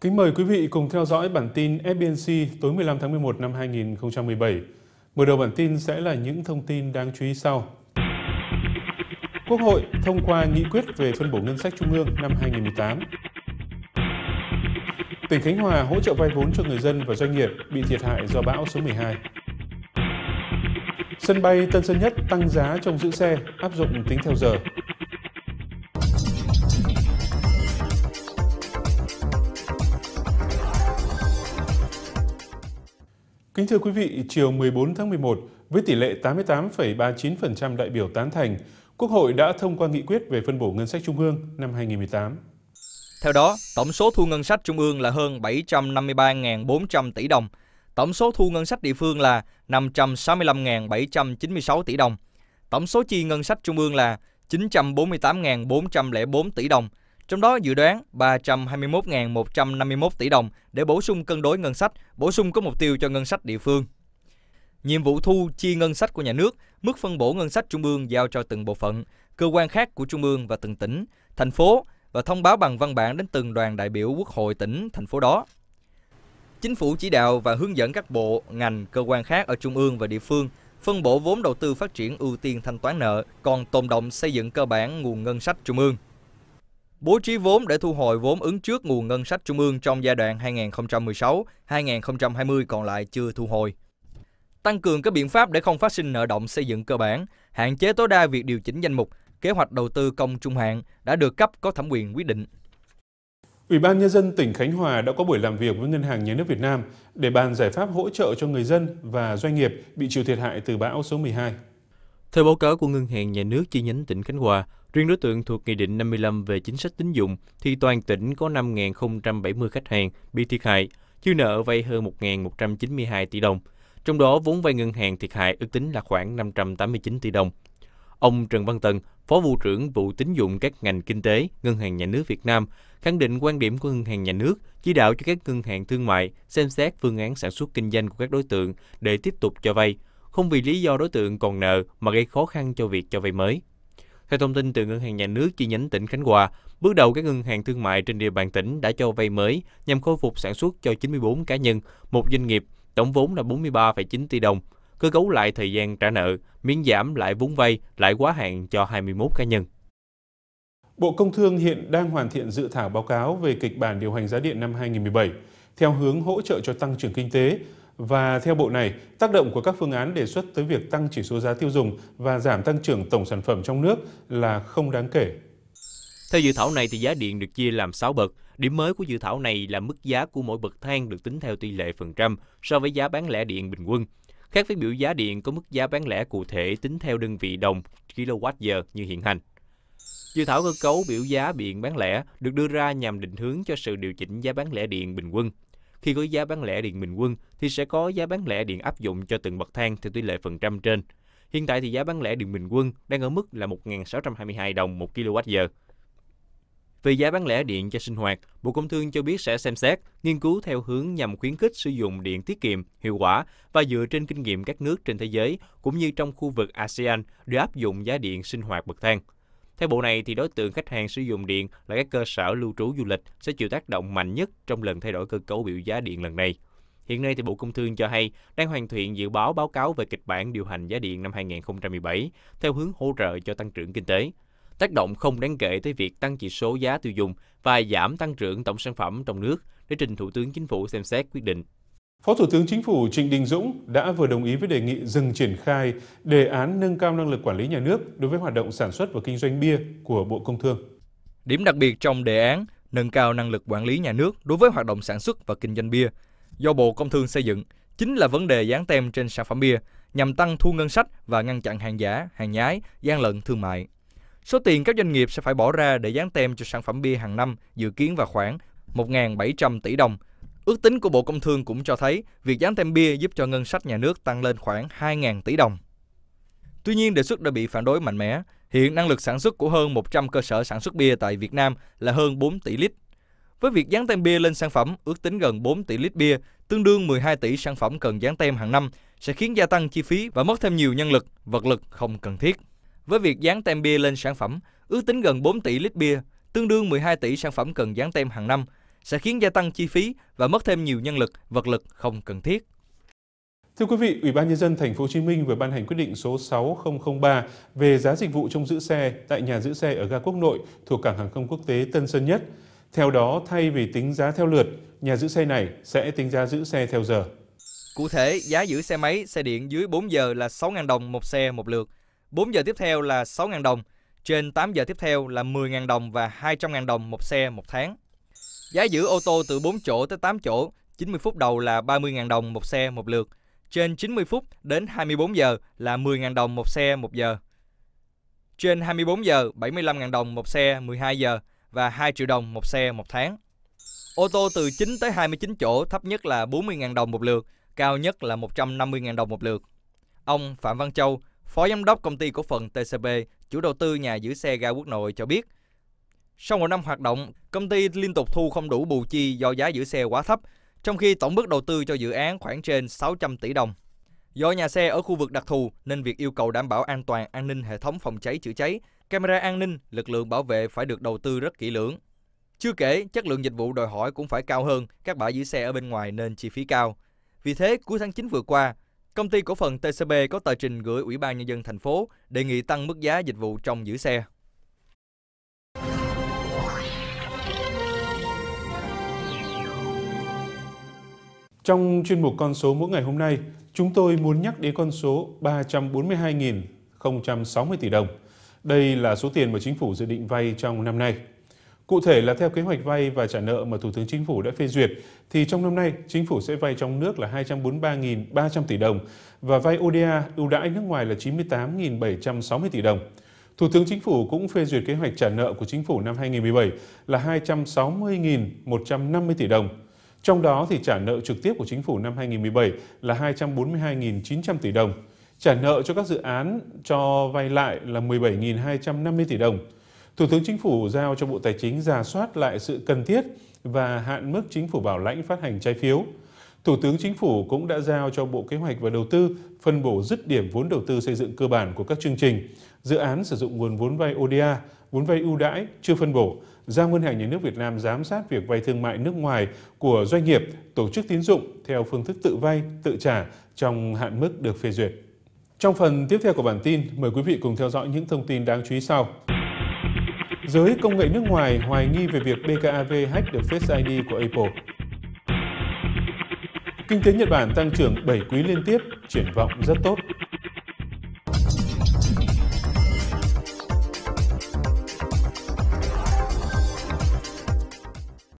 Kính mời quý vị cùng theo dõi bản tin FBNC tối 15 tháng 11 năm 2017. Mở đầu bản tin sẽ là những thông tin đáng chú ý sau. Quốc hội thông qua nghị quyết về phân bổ ngân sách trung ương năm 2018. Tỉnh Khánh Hòa hỗ trợ vay vốn cho người dân và doanh nghiệp bị thiệt hại do bão số 12. Sân bay Tân Sơn Nhất tăng giá trong giữ xe áp dụng tính theo giờ. Kính thưa quý vị, chiều 14 tháng 11, với tỷ lệ 88,39% đại biểu tán thành, Quốc hội đã thông qua nghị quyết về phân bổ ngân sách trung ương năm 2018. Theo đó, tổng số thu ngân sách trung ương là hơn 753.400 tỷ đồng, tổng số thu ngân sách địa phương là 565.796 tỷ đồng, tổng số chi ngân sách trung ương là 948.404 tỷ đồng, trong đó dự đoán 321.151 tỷ đồng để bổ sung cân đối ngân sách, bổ sung có mục tiêu cho ngân sách địa phương. Nhiệm vụ thu chi ngân sách của nhà nước, mức phân bổ ngân sách trung ương giao cho từng bộ phận, cơ quan khác của trung ương và từng tỉnh, thành phố và thông báo bằng văn bản đến từng đoàn đại biểu quốc hội tỉnh, thành phố đó. Chính phủ chỉ đạo và hướng dẫn các bộ, ngành, cơ quan khác ở trung ương và địa phương phân bổ vốn đầu tư phát triển ưu tiên thanh toán nợ, còn tồn động xây dựng cơ bản nguồn ngân sách trung ương bố trí vốn để thu hồi vốn ứng trước nguồn ngân sách trung ương trong giai đoạn 2016-2020 còn lại chưa thu hồi. Tăng cường các biện pháp để không phát sinh nợ động xây dựng cơ bản, hạn chế tối đa việc điều chỉnh danh mục, kế hoạch đầu tư công trung hạn đã được cấp có thẩm quyền quyết định. Ủy ban Nhân dân tỉnh Khánh Hòa đã có buổi làm việc với Ngân hàng Nhà nước Việt Nam để bàn giải pháp hỗ trợ cho người dân và doanh nghiệp bị chịu thiệt hại từ bão số 12. Theo báo cáo của Ngân hàng Nhà nước chi nhánh tỉnh Khánh Hòa, riêng đối tượng thuộc Nghị định 55 về chính sách tín dụng thì toàn tỉnh có 5.070 khách hàng bị thiệt hại, dư nợ vay hơn 1.192 tỷ đồng. Trong đó, vốn vay ngân hàng thiệt hại ước tính là khoảng 589 tỷ đồng. Ông Trần Văn Tần, Phó Vụ trưởng Vụ Tín dụng các ngành kinh tế, Ngân hàng Nhà nước Việt Nam, khẳng định quan điểm của Ngân hàng Nhà nước chỉ đạo cho các ngân hàng thương mại xem xét phương án sản xuất kinh doanh của các đối tượng để tiếp tục cho vay – không vì lý do đối tượng còn nợ mà gây khó khăn cho việc cho vay mới. Theo thông tin từ Ngân hàng Nhà nước chi nhánh tỉnh Khánh Hòa, bước đầu các ngân hàng thương mại trên địa bàn tỉnh đã cho vay mới nhằm khôi phục sản xuất cho 94 cá nhân, một doanh nghiệp, tổng vốn là 43,9 tỷ đồng, cơ cấu lại thời gian trả nợ, miễn giảm lại vốn vay, lại quá hạn cho 21 cá nhân. Bộ Công Thương hiện đang hoàn thiện dự thảo báo cáo về kịch bản điều hành giá điện năm 2017 theo hướng hỗ trợ cho tăng trưởng kinh tế, và theo bộ này, tác động của các phương án đề xuất tới việc tăng chỉ số giá tiêu dùng và giảm tăng trưởng tổng sản phẩm trong nước là không đáng kể. Theo dự thảo này thì giá điện được chia làm 6 bậc. Điểm mới của dự thảo này là mức giá của mỗi bậc thang được tính theo tỷ lệ phần trăm so với giá bán lẻ điện bình quân. Khác với biểu giá điện có mức giá bán lẻ cụ thể tính theo đơn vị đồng kWh như hiện hành. Dự thảo cơ cấu biểu giá điện bán lẻ được đưa ra nhằm định hướng cho sự điều chỉnh giá bán lẻ điện bình quân khi có giá bán lẻ điện bình quân thì sẽ có giá bán lẻ điện áp dụng cho từng bậc thang theo tỷ lệ phần trăm trên. Hiện tại thì giá bán lẻ điện bình quân đang ở mức là 1.622 đồng 1 kWh. Về giá bán lẻ điện cho sinh hoạt, Bộ Công Thương cho biết sẽ xem xét, nghiên cứu theo hướng nhằm khuyến khích sử dụng điện tiết kiệm, hiệu quả và dựa trên kinh nghiệm các nước trên thế giới cũng như trong khu vực ASEAN để áp dụng giá điện sinh hoạt bậc thang. Theo bộ này, thì đối tượng khách hàng sử dụng điện là các cơ sở lưu trú du lịch sẽ chịu tác động mạnh nhất trong lần thay đổi cơ cấu biểu giá điện lần này. Hiện nay thì Bộ Công Thương cho hay đang hoàn thiện dự báo báo cáo về kịch bản điều hành giá điện năm 2017 theo hướng hỗ trợ cho tăng trưởng kinh tế. Tác động không đáng kể tới việc tăng chỉ số giá tiêu dùng và giảm tăng trưởng tổng sản phẩm trong nước để trình Thủ tướng Chính phủ xem xét quyết định. Phó Thủ tướng Chính phủ Trịnh Đình Dũng đã vừa đồng ý với đề nghị dừng triển khai đề án nâng cao năng lực quản lý nhà nước đối với hoạt động sản xuất và kinh doanh bia của Bộ Công Thương. Điểm đặc biệt trong đề án nâng cao năng lực quản lý nhà nước đối với hoạt động sản xuất và kinh doanh bia do Bộ Công Thương xây dựng chính là vấn đề dán tem trên sản phẩm bia nhằm tăng thu ngân sách và ngăn chặn hàng giả, hàng nhái, gian lận thương mại. Số tiền các doanh nghiệp sẽ phải bỏ ra để dán tem cho sản phẩm bia hàng năm dự kiến vào khoảng 1.700 tỷ đồng – Ước tính của Bộ Công Thương cũng cho thấy việc dán tem bia giúp cho ngân sách nhà nước tăng lên khoảng 2.000 tỷ đồng. Tuy nhiên, đề xuất đã bị phản đối mạnh mẽ. Hiện năng lực sản xuất của hơn 100 cơ sở sản xuất bia tại Việt Nam là hơn 4 tỷ lít. Với việc dán tem bia lên sản phẩm ước tính gần 4 tỷ lít bia, tương đương 12 tỷ sản phẩm cần dán tem hàng năm, sẽ khiến gia tăng chi phí và mất thêm nhiều nhân lực, vật lực không cần thiết. Với việc dán tem bia lên sản phẩm, ước tính gần 4 tỷ lít bia, tương đương 12 tỷ sản phẩm cần dán tem hàng năm, sẽ khiến gia tăng chi phí và mất thêm nhiều nhân lực, vật lực không cần thiết. Thưa quý vị, Ủy ban nhân dân thành phố Hồ Chí Minh vừa ban hành quyết định số 6003 về giá dịch vụ trông giữ xe tại nhà giữ xe ở ga Quốc Nội thuộc cảng hàng không quốc tế Tân Sơn Nhất. Theo đó, thay vì tính giá theo lượt, nhà giữ xe này sẽ tính giá giữ xe theo giờ. Cụ thể, giá giữ xe máy, xe điện dưới 4 giờ là 6.000 đồng một xe một lượt, 4 giờ tiếp theo là 6.000 đồng, trên 8 giờ tiếp theo là 10.000 đồng và 200.000 đồng một xe một tháng. Giá giữ ô tô từ 4 chỗ tới 8 chỗ, 90 phút đầu là 30.000 đồng một xe một lượt. Trên 90 phút đến 24 giờ là 10.000 đồng một xe một giờ. Trên 24 giờ 75.000 đồng một xe 12 giờ và 2 triệu đồng một xe một tháng. Ô tô từ 9 tới 29 chỗ thấp nhất là 40.000 đồng một lượt, cao nhất là 150.000 đồng một lượt. Ông Phạm Văn Châu, Phó Giám đốc Công ty Cổ phần TCB, chủ đầu tư nhà giữ xe ga quốc nội cho biết – sau một năm hoạt động, công ty liên tục thu không đủ bù chi do giá giữ xe quá thấp, trong khi tổng mức đầu tư cho dự án khoảng trên 600 tỷ đồng. Do nhà xe ở khu vực đặc thù nên việc yêu cầu đảm bảo an toàn an ninh hệ thống phòng cháy chữa cháy, camera an ninh, lực lượng bảo vệ phải được đầu tư rất kỹ lưỡng. Chưa kể, chất lượng dịch vụ đòi hỏi cũng phải cao hơn các bãi giữ xe ở bên ngoài nên chi phí cao. Vì thế, cuối tháng 9 vừa qua, công ty cổ phần TCB có tờ trình gửi Ủy ban nhân dân thành phố đề nghị tăng mức giá dịch vụ trong giữ xe. Trong chuyên mục con số mỗi ngày hôm nay, chúng tôi muốn nhắc đến con số 342.060 tỷ đồng. Đây là số tiền mà chính phủ dự định vay trong năm nay. Cụ thể là theo kế hoạch vay và trả nợ mà Thủ tướng Chính phủ đã phê duyệt, thì trong năm nay, chính phủ sẽ vay trong nước là 243.300 tỷ đồng và vay ODA ưu đãi nước ngoài là 98.760 tỷ đồng. Thủ tướng Chính phủ cũng phê duyệt kế hoạch trả nợ của Chính phủ năm 2017 là 260.150 tỷ đồng. Trong đó thì trả nợ trực tiếp của chính phủ năm 2017 là 242.900 tỷ đồng, trả nợ cho các dự án cho vay lại là 17.250 tỷ đồng. Thủ tướng Chính phủ giao cho Bộ Tài chính giả soát lại sự cần thiết và hạn mức chính phủ bảo lãnh phát hành trái phiếu. Thủ tướng Chính phủ cũng đã giao cho Bộ Kế hoạch và Đầu tư phân bổ dứt điểm vốn đầu tư xây dựng cơ bản của các chương trình, dự án sử dụng nguồn vốn vay ODA, vốn vay ưu đãi chưa phân bổ giao Ngân hàng Nhà nước Việt Nam giám sát việc vay thương mại nước ngoài của doanh nghiệp, tổ chức tín dụng theo phương thức tự vay, tự trả trong hạn mức được phê duyệt. Trong phần tiếp theo của bản tin, mời quý vị cùng theo dõi những thông tin đáng chú ý sau. Giới công nghệ nước ngoài hoài nghi về việc BKAV hack được Face ID của Apple. Kinh tế Nhật Bản tăng trưởng 7 quý liên tiếp, triển vọng rất tốt.